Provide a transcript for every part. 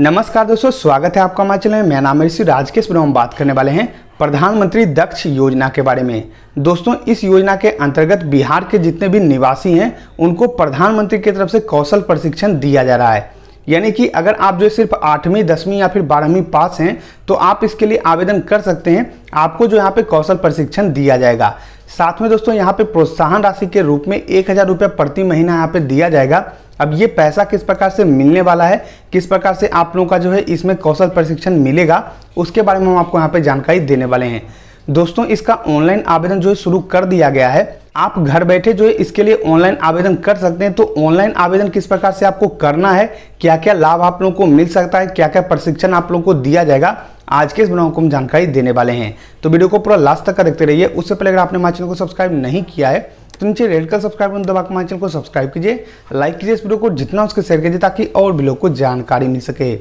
नमस्कार दोस्तों स्वागत है आपका हमारे चैनल में मैं नाम ऋषि राजकेश ब्रह्म बात करने वाले हैं प्रधानमंत्री दक्ष योजना के बारे में दोस्तों इस योजना के अंतर्गत बिहार के जितने भी निवासी हैं उनको प्रधानमंत्री की तरफ से कौशल प्रशिक्षण दिया जा रहा है यानी कि अगर आप जो सिर्फ आठवीं दसवीं या फिर बारहवीं पास हैं तो आप इसके लिए आवेदन कर सकते हैं आपको जो यहाँ पे कौशल प्रशिक्षण दिया जाएगा साथ में दोस्तों यहाँ पे प्रोत्साहन राशि के रूप में एक हज़ार रुपया प्रति महीना यहाँ पे दिया जाएगा अब ये पैसा किस प्रकार से मिलने वाला है किस प्रकार से आप लोगों का जो है इसमें कौशल प्रशिक्षण मिलेगा उसके बारे में हम आपको यहाँ पे जानकारी देने वाले हैं दोस्तों इसका ऑनलाइन आवेदन जो है शुरू कर दिया गया है आप घर बैठे जो है इसके लिए ऑनलाइन आवेदन कर सकते हैं तो ऑनलाइन आवेदन किस प्रकार से आपको करना है क्या क्या लाभ आप लोगों को मिल सकता है क्या क्या प्रशिक्षण आप लोगों को दिया जाएगा आज के इस ब्लॉग को हम जानकारी देने वाले हैं तो वीडियो को पूरा लास्ट तक का देखते रहिए उससे पहले अगर आपने हमारे चैनल को सब्सक्राइब नहीं किया है तो नीचे रेड कलर सब्सक्राइब बटन दबाकर हमारे चैनल को सब्सक्राइब कीजिए लाइक कीजिए इस वीडियो को जितना उसके शेयर कीजिए ताकि और भी लोग को जानकारी मिल सके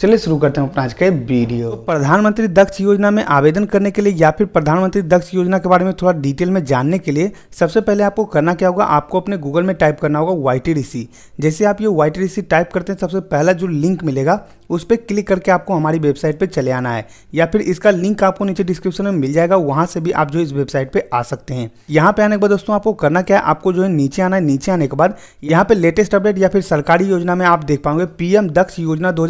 चलिए शुरू करते हैं अपना आज का वीडियो तो प्रधानमंत्री दक्ष योजना में आवेदन करने के लिए या फिर प्रधानमंत्री दक्ष योजना के बारे में थोड़ा डिटेल में जानने के लिए सबसे पहले आपको करना क्या होगा आपको अपने गूगल में टाइप करना होगा वाई जैसे आप ये वाई टाइप करते हैं सबसे पहला जो लिंक मिलेगा उस पर क्लिक करके आपको हमारी वेबसाइट पर चले आना है या फिर इसका लिंक आपको नीचे डिस्क्रिप्शन में मिल जाएगा वहां से भी आप जो इस वेबसाइट पर आ सकते हैं यहाँ पे आने के बाद दोस्तों आपको करना क्या है आपको जो है नीचे आना है नीचे आने के बाद यहाँ पे लेटेस्ट अपडेट या फिर सरकारी योजना में आप देख पाओगे पीएम दक्ष योजना दो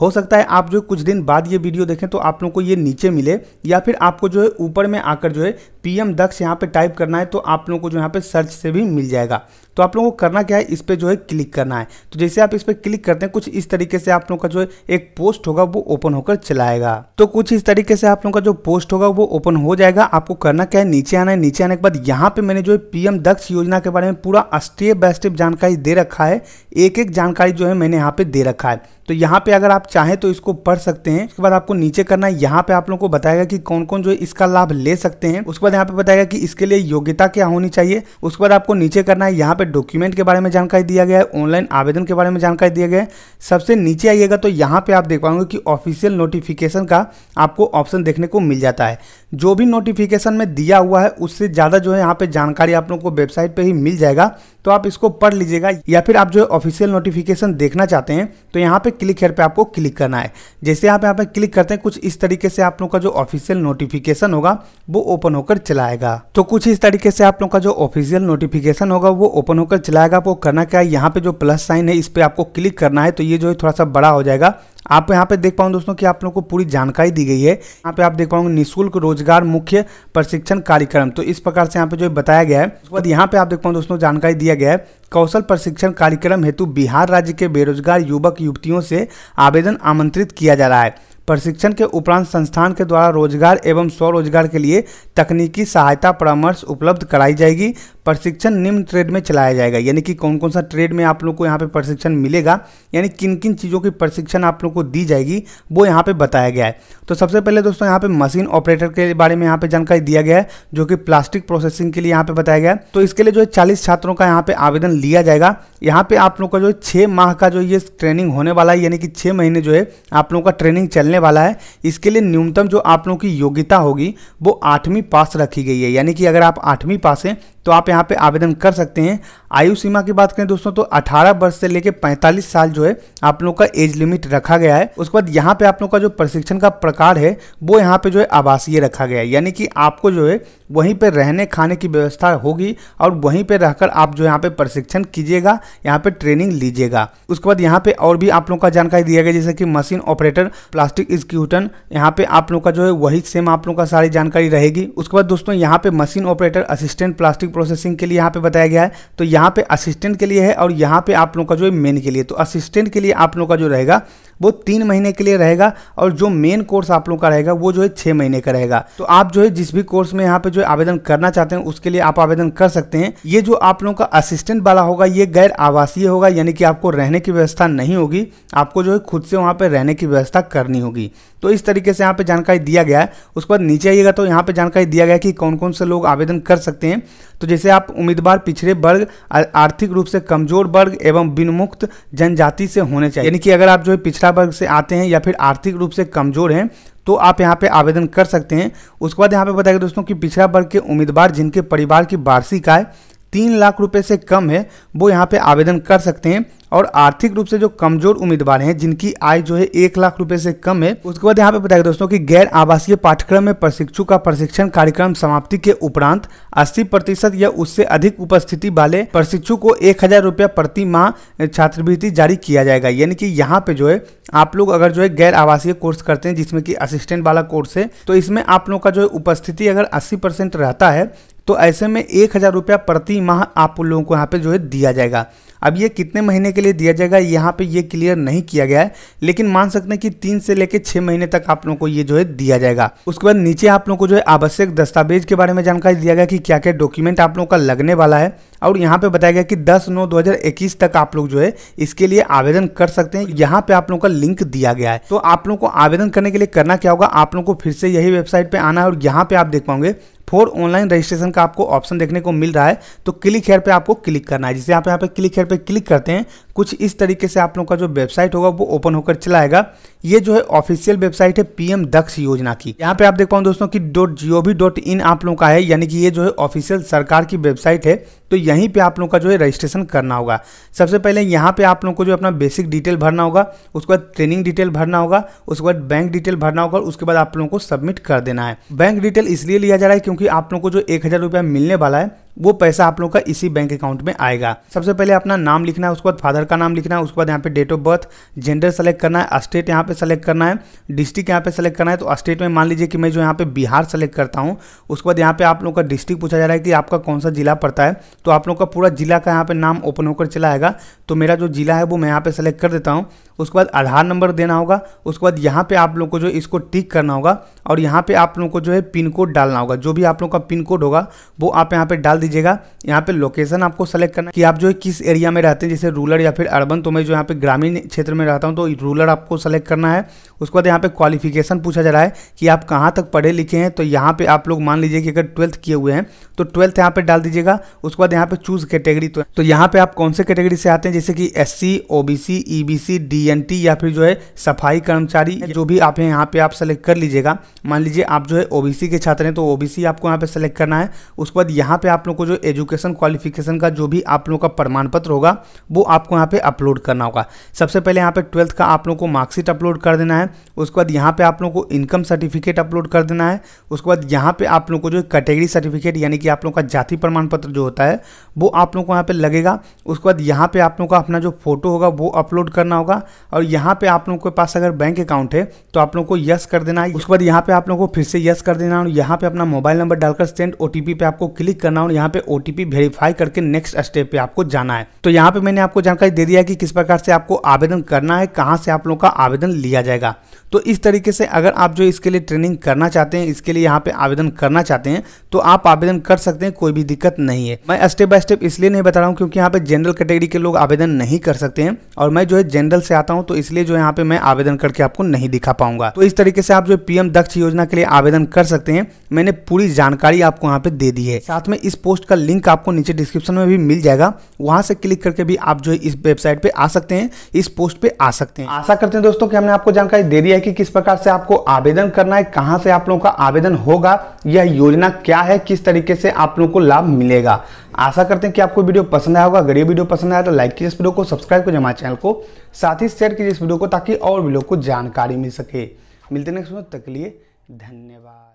हो सकता है आप जो कुछ दिन बाद ये वीडियो देखें तो आप लोग को ये नीचे मिले या फिर आपको जो है ऊपर में आकर जो है पीएम दक्ष यहाँ पे टाइप करना है तो आप लोगों को जो यहाँ पे सर्च से भी मिल जाएगा तो आप लोगों को करना क्या है इस पर जो है क्लिक करना है तो जैसे आप इस पर क्लिक करते हैं कुछ इस तरीके से आप लोग का जो एक पोस्ट होगा वो ओपन होकर चलाएगा तो कुछ इस तरीके से आप लोगों का जो पोस्ट होगा वो ओपन हो जाएगा आपको करना क्या है नीचे आना है नीचे आने के बाद यहाँ पे मैंने जो है पीएम दक्ष योजना के बारे में पूरा स्टेप बाय स्टेप जानकारी दे रखा है एक एक जानकारी जो है मैंने यहाँ पे दे रखा है तो यहाँ पे अगर आप चाहें तो इसको पढ़ सकते हैं उसके बाद आपको नीचे करना है यहाँ पे आप लोगों को बताएगा कि कौन कौन जो है इसका लाभ ले सकते हैं उसके बाद यहाँ पे बताएगा कि इसके लिए योग्यता क्या होनी चाहिए उसके बाद आपको नीचे करना है यहाँ पे डॉक्यूमेंट के बारे में जानकारी दिया गया है ऑनलाइन आवेदन के बारे में जानकारी दिया गया है सबसे नीचे आइएगा करिएगा तो यहाँ पे आप देख पाओगे कि ऑफिशियल नोटिफिकेशन का आपको ऑप्शन देखने को मिल जाता है जो भी नोटिफिकेशन में दिया हुआ है उससे ज़्यादा जो है यहाँ पे जानकारी आप लोगों को वेबसाइट पे ही मिल जाएगा तो आप इसको पढ़ लीजिएगा या फिर आप जो ऑफिशियल नोटिफिकेशन देखना चाहते हैं तो यहाँ पे क्लिक हेयर पे आपको क्लिक करना है जैसे आप यहाँ पे क्लिक करते हैं कुछ इस तरीके से आप लोग का जो ऑफिशियल नोटिफिकेशन होगा वो ओपन होकर चलाएगा तो कुछ इस तरीके से आप लोग का जो ऑफिशियल नोटिफिकेशन होगा वो ओपन होकर चलाएगा आपको करना क्या है यहाँ पे जो प्लस साइन है इस पर आपको क्लिक करना है तो ये जो है थोड़ा सा बड़ा हो जाएगा आप यहाँ पे देख पाऊंगे दोस्तों कि आप लोगों को पूरी जानकारी दी गई है यहाँ पे आप देख पाओगे निःशुल्क रोजगार मुख्य प्रशिक्षण कार्यक्रम तो इस प्रकार से यहाँ पे जो बताया गया है उसके बाद यहाँ पे आप देख पाओ दोस्तों जानकारी दिया गया है कौशल प्रशिक्षण कार्यक्रम हेतु बिहार राज्य के बेरोजगार युवक युवतियों से आवेदन आमंत्रित किया जा रहा है प्रशिक्षण के उपरांत संस्थान के द्वारा रोजगार एवं स्वरोजगार के लिए तकनीकी सहायता परामर्श उपलब्ध कराई जाएगी प्रशिक्षण निम्न ट्रेड में चलाया जाएगा यानी कि कौन कौन सा ट्रेड में आप लोग को यहाँ पे प्रशिक्षण मिलेगा यानी किन किन चीज़ों की प्रशिक्षण आप लोग को दी जाएगी वो यहाँ पे बताया गया है तो सबसे पहले दोस्तों यहाँ पे मशीन ऑपरेटर के बारे में यहाँ पे जानकारी दिया गया है जो कि प्लास्टिक प्रोसेसिंग के लिए यहाँ पर बताया गया है तो इसके लिए जो है चालीस छात्रों का यहाँ पर आवेदन लिया जाएगा यहाँ पर आप लोग का जो है छः माह का जो ये ट्रेनिंग होने वाला है यानी कि छः महीने जो है आप लोगों का ट्रेनिंग चलने वाला है इसके लिए न्यूनतम जो आप लोगों की योग्यता होगी वो आठवीं पास रखी गई है यानी कि अगर आप आठवीं पास हैं तो आप यहाँ पे आवेदन कर सकते हैं आयु सीमा की बात करें दोस्तों तो 18 वर्ष से लेकर 45 साल जो है आप लोग का एज लिमिट रखा गया है उसके बाद यहाँ पे आप लोग का जो प्रशिक्षण का प्रकार है वो यहाँ पे जो है आवासीय रखा गया है यानी कि आपको जो है वहीं पे रहने खाने की व्यवस्था होगी और वहीं पे रहकर आप जो यहाँ पे प्रशिक्षण कीजिएगा यहाँ पे ट्रेनिंग लीजिएगा उसके बाद यहाँ पे और भी आप लोगों का जानकारी दिया गया जैसे कि मशीन ऑपरेटर प्लास्टिक स्क्यूटन यहाँ पे आप लोग का जो है वही सेम आप लोग का सारी जानकारी रहेगी उसके बाद दोस्तों यहाँ पे machine operator assistant plastic processing के लिए यहाँ पे बताया गया है तो यहाँ यहाँ पे असिस्टेंट के लिए है और यहाँ पे आप लोगों का जो है मेन के लिए तो असिस्टेंट के लिए आप लोगों का जो रहेगा वो तीन महीने के लिए रहेगा और जो मेन कोर्स आप लोगों का रहेगा वो जो है छः महीने का रहेगा तो आप जो है जिस भी कोर्स में यहाँ पे जो आवेदन करना चाहते हैं उसके लिए आप आवेदन कर सकते हैं ये जो आप लोगों का असिस्टेंट वाला होगा ये गैर आवासीय होगा यानी कि आपको रहने की व्यवस्था नहीं होगी आपको जो है खुद से वहाँ पर रहने की व्यवस्था करनी होगी तो इस तरीके से यहाँ पर जानकारी दिया गया है उसके बाद नीचे आइएगा तो यहाँ पर जानकारी दिया गया कि कौन कौन से लोग आवेदन कर सकते हैं तो जैसे आप उम्मीदवार पिछड़े वर्ग आर्थिक रूप से कमजोर वर्ग एवं विनमुक्त जनजाति से होने चाहिए यानी कि अगर आप जो है पिछड़ा वर्ग से आते हैं या फिर आर्थिक रूप से कमजोर हैं तो आप यहाँ पे आवेदन कर सकते हैं उसके बाद यहाँ पे बताएगा दोस्तों कि पिछड़ा वर्ग के उम्मीदवार जिनके परिवार की वार्षिक आय तीन लाख रुपए से कम है वो यहाँ पे आवेदन कर सकते हैं और आर्थिक रूप से जो कमजोर उम्मीदवार हैं जिनकी आय जो है एक लाख रुपए से कम है उसके बाद यहाँ पे बताया दोस्तों कि गैर आवासीय पाठ्यक्रम में प्रशिक्षु का प्रशिक्षण कार्यक्रम समाप्ति के उपरांत अस्सी प्रतिशत या उससे अधिक उपस्थिति वाले प्रशिक्षु को एक हजार रुपया प्रति माह छात्रवृत्ति जारी किया जाएगा यानी कि यहाँ पे जो है आप लोग अगर जो है गैर आवासीय कोर्स करते हैं जिसमें कि असिस्टेंट वाला कोर्स है तो इसमें आप लोग का जो है उपस्थिति अगर अस्सी रहता है तो ऐसे में एक हज़ार रुपया प्रति माह आप लोगों को यहाँ पे जो है दिया जाएगा अब ये कितने महीने के लिए दिया जाएगा यहाँ पे ये क्लियर नहीं किया गया है लेकिन मान सकते हैं कि तीन से लेकर छः महीने तक आप लोगों को ये जो है दिया जाएगा उसके बाद नीचे आप लोगों को जो है आवश्यक दस्तावेज के बारे में जानकारी दिया गया कि क्या क्या डॉक्यूमेंट आप लोगों का लगने वाला है और यहाँ पे बताया गया कि 10 नौ 2021 तक आप लोग जो है इसके लिए आवेदन कर सकते हैं यहाँ पे आप लोगों का लिंक दिया गया है तो आप लोगों को आवेदन करने के लिए करना क्या होगा आप लोगों को फिर से यही वेबसाइट पे आना है और यहाँ पे आप देख पाओगे फॉर ऑनलाइन रजिस्ट्रेशन का आपको ऑप्शन देखने को मिल रहा है तो क्लिक हेयर पे आपको क्लिक करना है जैसे आप यहाँ पे क्लिक हेयर पे क्लिक करते हैं कुछ इस तरीके से आप लोग का जो वेबसाइट होगा वो ओपन होकर चलाएगा ये जो है ऑफिशियल वेबसाइट है पीएम दक्ष योजना की यहाँ पे आप देख पाऊँ दोस्तों कि dot G O V dot in आप लोगों का है यानी कि ये जो है ऑफिशियल सरकार की वेबसाइट है तो यहीं पे आप लोगों का जो है रजिस्ट्रेशन करना होगा सबसे पहले यहाँ पे आप लोगों को जो अपना बेसिक डिटेल भरना होगा उसके बाद ट्रेनिंग डिटेल भरना होगा उसके बाद बैंक डिटेल भरना होगा उसके बाद आप लोगों को सबमिट कर देना है बैंक डिटेल इसलिए लिया जा रहा है क्योंकि आप लोगों को जो एक हज़ार मिलने वाला है वो पैसा आप लोग का इसी बैंक अकाउंट में आएगा सबसे पहले अपना नाम लिखना है उसके बाद फादर का नाम लिखना है उसके बाद यहाँ पे date of birth gender select करना है स्टेट यहाँ पे सेलेक्ट करना है डिस्ट्रिक्ट यहाँ पे सेलेक्ट करना है तो स्टेट में मान लीजिए कि मैं जो यहाँ पे बिहार सेलेक्ट करता हूँ उसके बाद यहाँ पे आप लोगों का डिस्ट्रिक्ट पूछा जा रहा है कि आपका कौन सा जिला पड़ता है तो आप लोग का पूरा जिला का यहाँ पे नाम ओपन होकर चला आएगा तो मेरा जो जिला है वो मैं यहाँ पे सेलेक्ट कर देता हूँ उसके बाद आधार नंबर देना होगा उसके बाद यहाँ पे आप लोग को जो इसको टिक करना होगा और यहाँ पे आप लोगों को जो है पिन कोड डालना होगा जो भी आप लोग का पिन कोड होगा वो आप यहाँ पे डाल दीजिएगा यहाँ पे लोकेशन आपको सेलेक्ट करना है कि आप जो है किस एरिया में रहते हैं जैसे रूरल या फिर अर्बन तो मैं जो यहाँ पे ग्रामीण क्षेत्र में रहता हूँ तो रूरल आपको सेलेक्ट करना है उसके बाद यहाँ पे क्वालिफिकेशन पूछा जा रहा है कि आप कहाँ तक पढ़े लिखे हैं तो यहाँ पे आप लोग मान लीजिए कि अगर ट्वेल्थ किए हुए हैं तो ट्वेल्थ यहाँ पे डाल दीजिएगा उसके बाद यहाँ पे चूज कैटेगरी तो यहाँ पे आप कौन से कैटेगरी से आते हैं जैसे कि S C O B C E B C D T या फिर जो है सफाई कर्मचारी जो भी आप यहाँ पे आप सेलेक्ट कर लीजिएगा मान लीजिए आप जो है ओबीसी के छात्र हैं तो ओबीसी आपको यहाँ पे सेलेक्ट करना है उसके बाद यहाँ पे आप लोग को जो एजुकेशन क्वालिफिकेशन का जो भी आप लोग का प्रमाण पत्र होगा वो आपको यहाँ पे अपलोड करना होगा सबसे पहले यहाँ पे ट्वेल्थ का आप लोग को मार्कशीट अपलोड कर देना है उसके बाद यहाँ पे आप लोग को इनकम सर्टिफिकेट अपलोड कर देना है उसके बाद यहाँ पे आप लोग को जो कैटेगरी सर्टिफिकेट यानी कि आप लोग का जाति प्रमाण पत्र जो होता है वो आप लोग को यहाँ पे लगेगा उसके बाद यहाँ पे आप लोग का अपना जो फोटो होगा वो अपलोड करना होगा और यहाँ पे आप लोगों के पास अगर बैंक अकाउंट है तो आप लोगों को यस कर देना है उसके बाद यहाँ पे आप लोगों को फिर से यस कर देना और यहाँ पे अपना मोबाइल नंबर डालकर सेंड ओटीपी पे आपको क्लिक करना और यहाँ पे ओटीपी वेरीफाई करके नेक्स्ट स्टेप पे आपको जाना है तो यहाँ पे मैंने आपको जानकारी दे दिया कि किस प्रकार से आपको आवेदन करना है कहाँ से आप लोगों का आवेदन लिया जाएगा तो इस तरीके से अगर आप जो इसके लिए ट्रेनिंग करना चाहते हैं इसके लिए यहाँ पे आवेदन करना चाहते हैं तो आप आवेदन कर सकते हैं कोई भी दिक्कत नहीं है मैं स्टेप बाय स्टेप इसलिए नहीं बता रहा हूँ क्योंकि यहाँ पे जनरल कैटेगरी के लोग आवेदन नहीं कर सकते हैं और मैं जो है जनरल से चाहता हूँ तो इसलिए जो यहाँ पे मैं आवेदन करके आपको नहीं दिखा पाऊंगा तो इस तरीके से आप जो पीएम दक्ष योजना के लिए आवेदन कर सकते हैं मैंने पूरी जानकारी आपको यहाँ पे दे दी है साथ में इस पोस्ट का लिंक आपको नीचे डिस्क्रिप्शन में भी मिल जाएगा वहां से क्लिक करके भी आप जो है इस वेबसाइट पे आ सकते हैं इस पोस्ट पे आ सकते हैं आशा करते हैं दोस्तों कि हमने आपको जानकारी दे दी है कि किस प्रकार से आपको आवेदन करना है कहां से आप लोगों का आवेदन होगा यह योजना क्या है किस तरीके से आप लोगों को लाभ मिलेगा आशा करते हैं कि आपको वीडियो पसंद आया होगा अगर ये वीडियो पसंद आया तो लाइक कीजिए इस वीडियो को सब्सक्राइब कीजिए हमारे चैनल को साथ ही शेयर कीजिए इस वीडियो को ताकि और भी लोग को जानकारी मिल सके मिलते नेक्स्ट वीडियो तक के लिए धन्यवाद